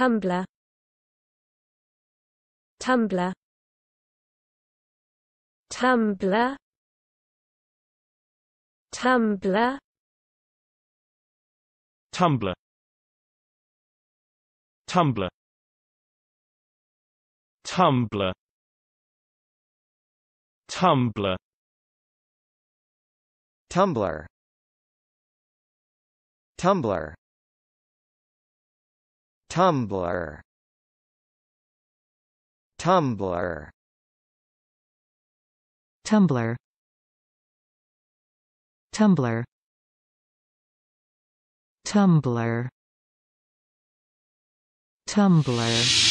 Tumblr Tumblr Tumblr Tumblr Tumblr Tumblr Tumblr Tumblr Tumblr Tumblr Tumblr Tumblr Tumblr Tumblr Tumblr Tumblr